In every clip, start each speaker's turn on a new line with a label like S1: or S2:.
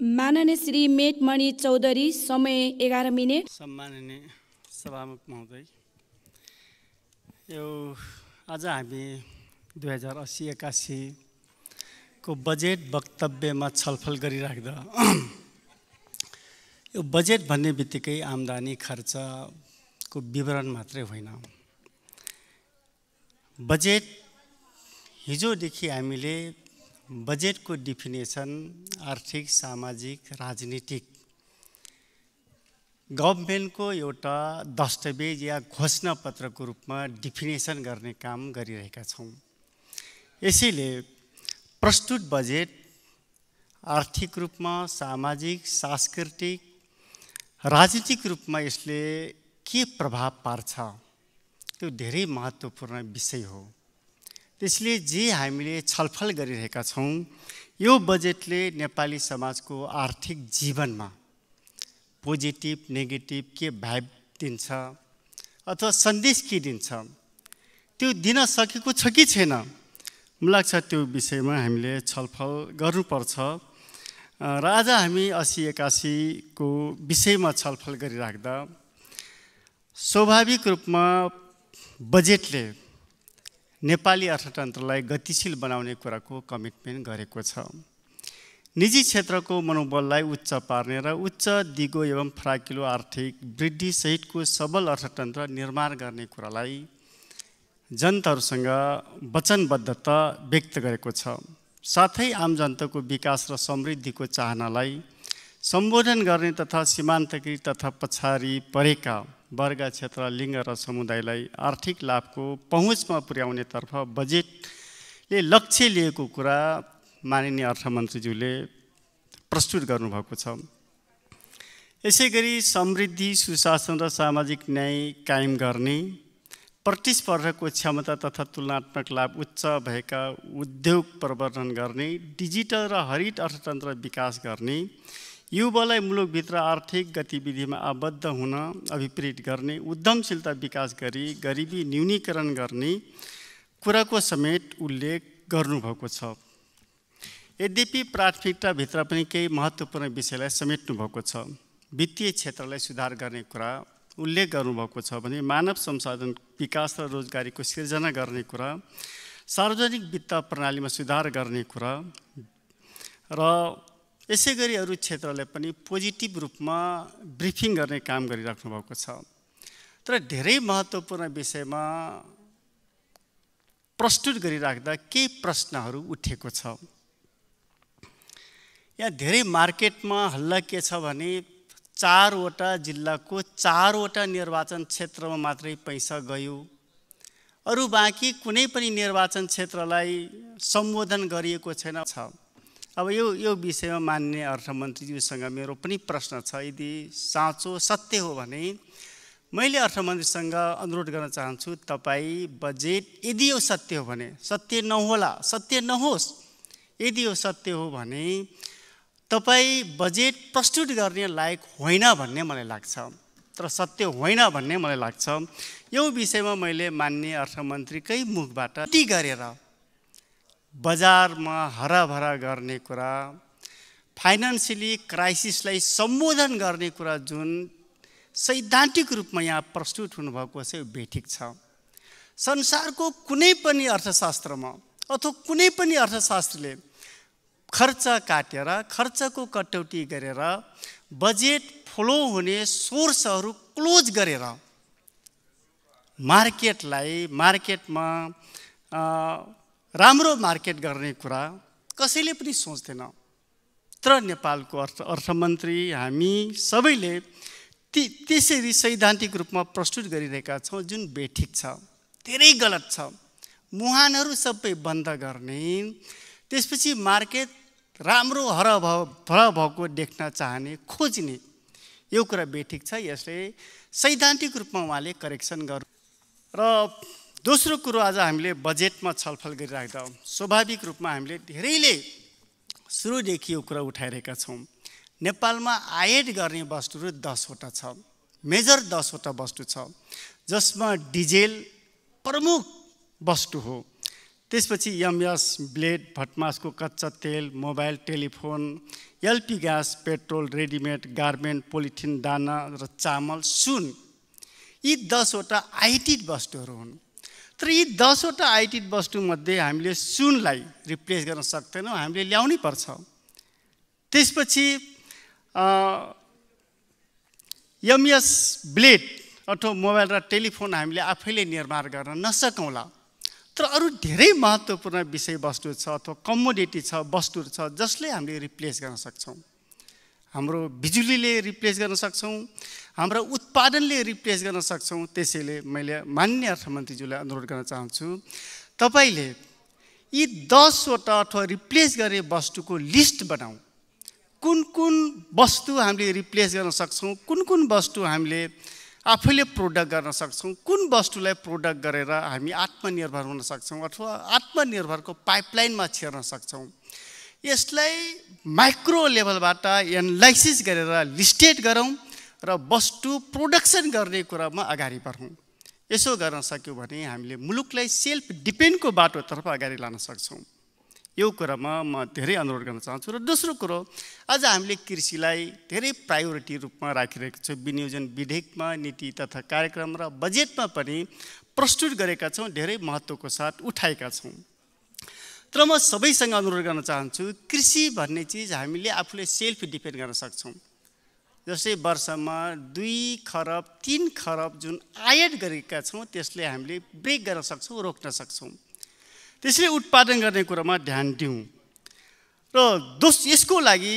S1: माननीय श्री मेटमणि चौधरी समय एघार मिनट सम्माननीय सभामुख महोदय यो आज हामी दुई हजार असी एक्कासीको बजेट वक्तव्यमा छलफल गरिराख्दा यो बजेट भन्ने बित्तिकै आम्दानी खर्चको विवरण मात्रै होइन बजेट हिजोदेखि हामीले बजेटको डिफिनेसन आर्थिक सामाजिक राजनीतिक गभर्मेन्टको एउटा दस्तावेज या घोषणापत्रको रूपमा डिफिनेसन गर्ने काम गरिरहेका छौँ यसैले प्रस्तुत बजेट आर्थिक रूपमा सामाजिक सांस्कृतिक राजनीतिक रूपमा यसले के प्रभाव पार्छ त्यो धेरै महत्त्वपूर्ण विषय हो त्यसले जे हामीले छलफल गरिरहेका छौँ यो बजेटले नेपाली समाजको आर्थिक जीवनमा पोजिटिभ नेगेटिभ के भाइब दिन्छ अथवा सन्देश के दिन्छ त्यो दिन सकेको छ कि छैन मलाई लाग्छ त्यो विषयमा हामीले छलफल गर्नुपर्छ र आज हामी असी एकासीको विषयमा छलफल गरिराख्दा स्वाभाविक रूपमा बजेटले नेपाली अर्थतन्त्रलाई गतिशील बनाउने कुराको कमिटमेन्ट गरेको छ निजी क्षेत्रको मनोबललाई उच्च पार्ने र उच्च दिगो एवं फराकिलो आर्थिक वृद्धिसहितको सबल अर्थतन्त्र निर्माण गर्ने कुरालाई जनताहरूसँग वचनबद्धता व्यक्त गरेको छ साथै आम जनताको विकास र समृद्धिको चाहनालाई सम्बोधन गर्ने तथा सीमान्तकृत तथा पछाडि परेका वर्ग क्षेत्र लिङ्ग र समुदायलाई आर्थिक लाभको पहुँचमा पुर्याउनेतर्फ बजेटले लक्ष्य लिएको कुरा माननीय अर्थमन्त्रीज्यूले प्रस्तुत गर्नुभएको छ यसै गरी समृद्धि सुशासन र सामाजिक न्याय कायम गर्ने प्रतिस्पर्धाको क्षमता तथा तुलनात्मक लाभ उच्च भएका उद्योग प्रवर्धन गर्ने डिजिटल र हरित अर्थतन्त्र विकास गर्ने युवालाई मुलुकभित्र आर्थिक गतिविधिमा आबद्ध हुन अभिप्रेरित गर्ने उद्यमशीलता विकास गरी गरिबी न्यूनीकरण गर्ने कुराको समेत उल्लेख गर्नुभएको छ यद्यपि प्राथमिकताभित्र पनि केही महत्त्वपूर्ण विषयलाई समेट्नुभएको छ वित्तीय क्षेत्रलाई सुधार गर्ने कुरा उल्लेख गर्नुभएको छ भने मानव संसाधन विकास र रोजगारीको सिर्जना गर्ने कुरा सार्वजनिक वित्त प्रणालीमा सुधार गर्ने कुरा र यसै गरी अरू क्षेत्रले पनि पोजिटिभ रूपमा ब्रिफिङ गर्ने काम गरिराख्नु भएको छ तर धेरै महत्त्वपूर्ण विषयमा प्रस्तुत गरिराख्दा केही प्रश्नहरू उठेको छ यहाँ धेरै मार्केटमा हल्ला के छ भने चारवटा जिल्लाको चारवटा निर्वाचन क्षेत्रमा मात्रै पैसा गयो अरू बाँकी कुनै पनि निर्वाचन क्षेत्रलाई सम्बोधन गरिएको छैन छ अब यो यो विषयमा मान्ने अर्थमन्त्रीज्यूसँग मेरो पनि प्रश्न छ यदि साँचो सत्य हो भने मैले अर्थमन्त्रीसँग अनुरोध गर्न चाहन्छु तपाईँ बजेट यदि यो सत्य हो भने सत्य नहोला सत्य नहोस् यदि यो सत्य हो भने तपाईँ बजेट प्रस्तुत गर्ने लायक होइन भन्ने मलाई लाग्छ तर सत्य होइन भन्ने मलाई लाग्छ यो विषयमा मैले मान्ने अर्थमन्त्रीकै मुखबाट ती गरेर बजारमा हराभरा गर्ने कुरा फाइनेन्सियली क्राइसिसलाई सम्बोधन गर्ने कुरा जुन सैद्धान्तिक रूपमा यहाँ प्रस्तुत हुनुभएको छ यो बेठिक छ संसारको कुनै पनि अर्थशास्त्रमा अथवा कुनै पनि अर्थशास्त्रले खर्च काटेर खर्चको कटौती गरेर बजेट फ्लो हुने सोर्सहरू क्लोज गरेर मार्केटलाई मार्केटमा राम्रो मार्केट गर्ने कुरा कसैले पनि सोच्दैन तर नेपालको अर्थ अर्थमन्त्री हामी सबैले ती त्यसरी सैद्धान्तिक रूपमा प्रस्तुत गरिरहेका छौँ जुन बेठिक छ धेरै गलत छ मुहानहरू सबै बन्द गर्ने त्यसपछि मार्केट राम्रो हर भाव भर भएको देख्न चाहने खोज्ने यो कुरा बेठिक छ यसले सैद्धान्तिक रूपमा उहाँले करेक्सन गर्नु र दोस्रो कुरो आज हामीले बजेटमा छलफल गरिराख्दा स्वाभाविक रूपमा हामीले धेरैले सुरुदेखि यो कुरा उठाइरहेका छौँ नेपालमा आयात गर्ने वस्तुहरू दसवटा छ मेजर दसवटा वस्तु छ जसमा डिजेल प्रमुख वस्तु हो त्यसपछि एमएस ब्लेड भटमासको कच्चा तेल mobile telephone LP gas petrol readymade garment polythene दाना र चामल सुन यी दसवटा आइटिड वस्तुहरू हुन् मात्रै दसवटा आइटी वस्तुमध्ये हामीले सुनलाई रिप्लेस गर्न सक्दैनौँ हामीले ल्याउनै पर्छ त्यसपछि एमएस ब्लेड अथवा मोबाइल र टेलिफोन हामीले आफैले निर्माण गर्न नसकौँला तर अरू धेरै महत्त्वपूर्ण विषयवस्तु छ अथवा कमोडिटी छ वस्तुहरू छ जसले हामीले रिप्लेस गर्न सक्छौँ हाम्रो बिजुलीले रिप्लेस गर्न सक्छौँ हाम्रो उत्पादनले रिप्लेस गर्न सक्छौँ त्यसैले मैले मान्य अर्थमन्त्रीज्यूलाई अनुरोध गर्न चाहन्छु तपाईँले यी दसवटा अथवा रिप्लेस गर्ने वस्तुको लिस्ट बनाऊ कुन कुन वस्तु हामीले रिप्लेस गर्न सक्छौँ कुन कुन वस्तु हामीले आफैले प्रोडक्ट गर्न सक्छौँ कुन वस्तुलाई प्रोडक्ट गरेर हामी आत्मनिर्भर हुन सक्छौँ अथवा आत्मनिर्भरको पाइपलाइनमा छिर्न सक्छौँ यसलाई माइक्रो लेभलबाट एनालाइसिस गरेर लिस्टेड गरौँ र वस्तु प्रोडक्सन गर्ने कुरामा अगाडि बढौँ यसो गर्न सक्यौँ भने हामीले मुलुकलाई सेल्फ डिपेन्डको बाटोतर्फ अगाडि लान सक्छौँ यो कुरामा म धेरै अनुरोध गर्न चाहन्छु र दोस्रो कुरो आज हामीले कृषिलाई धेरै प्रायोरिटी रूपमा राखिरहेको छौँ विनियोजन विधेयकमा नीति तथा कार्यक्रम र बजेटमा पनि प्रस्तुत गरेका छौँ धेरै महत्त्वको साथ उठाएका छौँ तर म सबैसँग अनुरोध गर्न चाहन्छु कृषि भन्ने चिज हामीले आफूले सेल्फ डिपेन्ड गर्न सक्छौँ जस्तै वर्षमा दुई खरब तिन खरब जुन आयात गरेका छौँ त्यसले हामीले ब्रेक गर्न सक्छौँ रोक्न सक्छौँ त्यसैले उत्पादन गर्ने कुरामा ध्यान दिउँ र दोस यसको लागि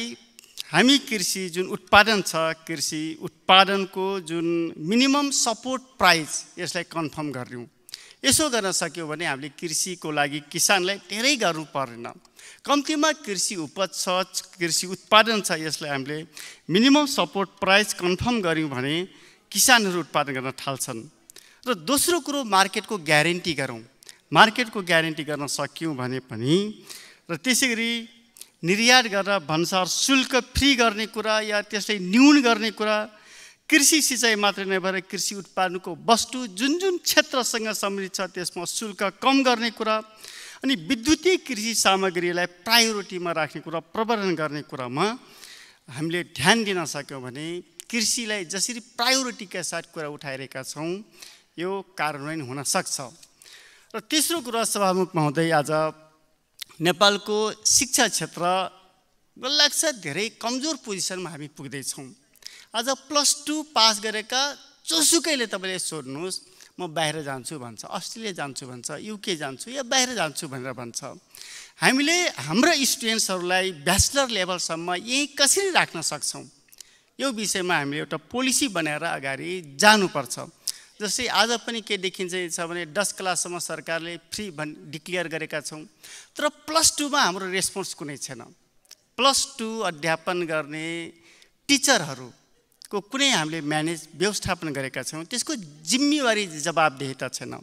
S1: हामी कृषि जुन उत्पादन छ कृषि उत्पादनको जुन मिनिमम सपोर्ट प्राइस यसलाई कन्फर्म गरिदिउँ यसो गर्न सक्यौँ भने हामीले कृषिको लागि किसानलाई धेरै गर्नु परेन कम्तीमा कृषि उपज छ कृषि उत्पादन छ यसलाई हामीले मिनिमम सपोर्ट प्राइस कन्फर्म गऱ्यौँ भने किसानहरू उत्पादन गर्न थाल्छन् र दोस्रो कुरो मार्केटको ग्यारेन्टी गरौँ मार्केटको ग्यारेन्टी गर्न सक्यौँ भने पनि र त्यसै गरी निर्यात गरेर भन्सार शुल्क फ्री गर्ने कुरा या त्यसलाई न्यून गर्ने कुरा कृषि सिँचाइ मात्रै नभएर कृषि उत्पादनको वस्तु जुन जुन क्षेत्रसँग सम्बन्धित छ त्यसमा शुल्क कम गर्ने कुरा अनि विद्युतीय कृषि सामग्रीलाई प्रायोरिटीमा राख्ने कुरा प्रवर्धन गर्ने कुरामा हामीले ध्यान दिन सक्यौँ भने कृषिलाई जसरी प्रायोरिटीका साथ कुरा उठाइरहेका छौँ यो कार्यान्वयन हुन सक्छ र तेस्रो कुरा सभामुखमा हुँदै आज नेपालको शिक्षा क्षेत्र मलाई लाग्छ धेरै कमजोर पोजिसनमा हामी पुग्दैछौँ अझ प्लस टू पास गरेका जोसुकैले तपाईँले सोध्नुहोस् म बाहिर जान्छु भन्छ अस्ट्रेलिया जान्छु भन्छ युके जान्छु या बाहिर जान्छु भनेर भन्छ हामीले हाम्रो स्टुडेन्ट्सहरूलाई ब्याचलर लेभलसम्म यहीँ कसरी राख्न सक्छौँ यो विषयमा हामीले एउटा पोलिसी बनाएर अगाडि जानुपर्छ जस्तै आज पनि के देखिन्छ भने दस क्लाससम्म सरकारले फ्री भन् डिक्लियर गरेका छौँ तर प्लस टूमा हाम्रो रेस्पोन्स कुनै छैन प्लस टू अध्यापन गर्ने टिचरहरू को कुनै हामीले म्यानेज व्यवस्थापन गरेका छैनौँ त्यसको जिम्मेवारी जवाबदेहता छैन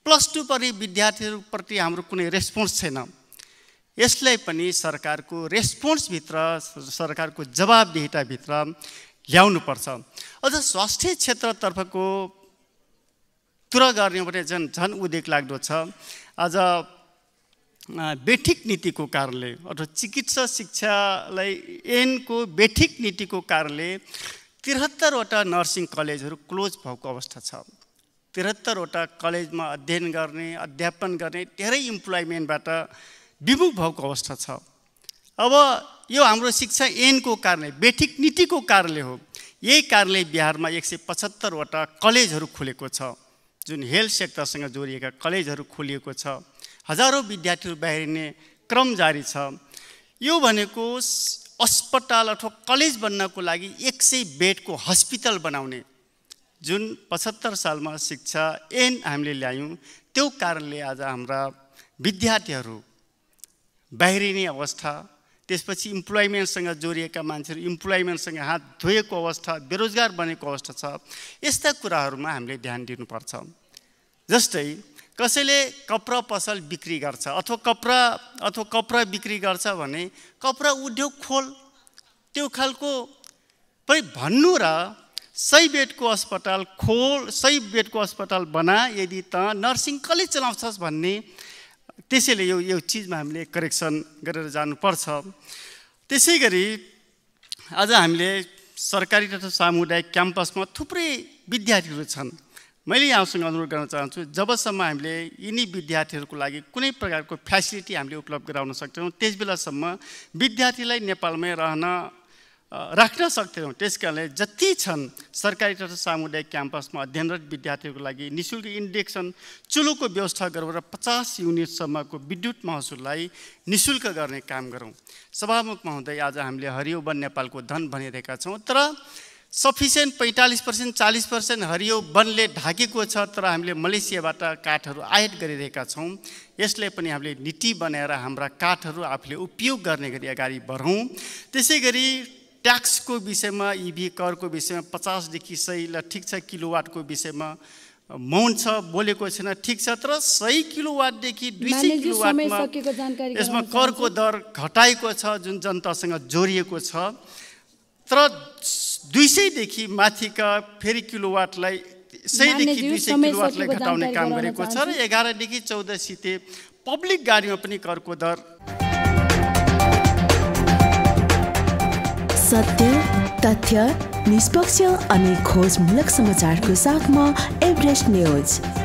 S1: प्लस टू पढ्ने विद्यार्थीहरूप्रति हाम्रो कुनै रेस्पोन्स छैन यसलाई पनि सरकारको रेस्पोन्सभित्र सरकारको जवाबदेहिताभित्र ल्याउनुपर्छ अझ स्वास्थ्य क्षेत्रतर्फको तुर गर्ने भने झन् झन् उद्योग लाग्दो छ आज बेठिक नीतिको कारणले अथवा चिकित्सा शिक्षालाई एनको बेठिक नीतिको कारणले त्रिहत्तरवटा नर्सिङ कलेजहरू क्लोज भएको अवस्था छ त्रिहत्तरवटा कलेजमा अध्ययन गर्ने अध्यापन गर्ने धेरै इम्प्लोइमेन्टबाट विमुख भएको अवस्था छ अब यो हाम्रो शिक्षा ऐनको कारणले बेठिक नीतिको कारणले हो यही कारणले बिहारमा एक सय पचहत्तरवटा कलेजहरू खोलेको छ जुन हेल्थ सेक्टरसँग जोडिएका कलेजहरू खोलिएको छ हजारौँ विद्यार्थीहरू बाहिरिने क्रम जारी छ यो भनेको अस्पताल अथवा कलेज बन्नको लागि एक सय बेडको हस्पिटल बनाउने जुन पचहत्तर सालमा शिक्षा एन हामीले ल्यायौँ त्यो कारणले आज हाम्रा विद्यार्थीहरू बाहिरिने अवस्था त्यसपछि इम्प्लोइमेन्टसँग जोडिएका मान्छेहरू इम्प्लोइमेन्टसँग हात धोएको अवस्था बेरोजगार बनेको अवस्था छ यस्ता कुराहरूमा हामीले ध्यान दिनुपर्छ जस्तै कसैले कपडा पसल बिक्री गर्छ अथवा कपडा अथवा कपडा बिक्री गर्छ भने कपडा उद्योग खोल त्यो खालको पनि भन्नु र सही बेडको अस्पताल खोल सही बेडको अस्पताल बना यदि त नर्सिङ कसले चलाउँछस् भन्ने त्यसैले यो यो चिजमा हामीले करेक्सन गरेर जानुपर्छ त्यसै गरी आज हामीले सरकारी तथा सामुदायिक क्याम्पसमा थुप्रै विद्यार्थीहरू छन् मैले यहाँसँग अनुरोध गर्न चाहन्छु जबसम्म हामीले यिनी विद्यार्थीहरूको लागि कुनै प्रकारको फेसिलिटी हामीले उपलब्ध गराउन सक्थ्यौँ त्यस बेलासम्म विद्यार्थीलाई नेपालमै रहन राख्न सक्थ्यौँ त्यस कारणले जति छन् सरकारी तथा सामुदायिक क्याम्पसमा अध्ययनरत विद्यार्थीहरूको लागि नि शुल्क इन्डेक्सन चुलोको व्यवस्था गरेर पचास युनिटसम्मको विद्युत महसुललाई नि शुल्क गर्ने काम गरौँ सभामुख महोदय आज हामीले हरियो वन नेपालको धन भनिरहेका छौँ तर सफिसियन्ट पैँतालिस पर्सेन्ट चालिस पर्सेन्ट हरियो वनले ढाकेको छ तर हामीले मलेसियाबाट काठहरू आयात गरिरहेका छौँ यसले पनि हामीले नीति बनाएर हाम्रा काठहरू आफूले उपयोग गर्ने गरी अगाडि बढौँ त्यसै गरी ट्याक्सको विषयमा इभी करको विषयमा पचासदेखि सय ल ठिक छ किलोवाटको विषयमा मौन छ बोलेको छैन ठिक छ तर सय किलोवाटदेखि दुई सय किलोवाटमा यसमा करको दर घटाएको छ जुन जनतासँग जोडिएको छ तर दुई सयदेखि माथिका फेरि किलोवाटलाई सयदेखि दुई सय किलोवाटलाई घटाउने काम गरेको छ र एघारदेखि चौध सिते पब्लिक गाडीमा पनि करको दर सत्य तथ्य निष्पक्ष अनि खोजमूलक समाचारको साथमा एभरेस्ट न्युज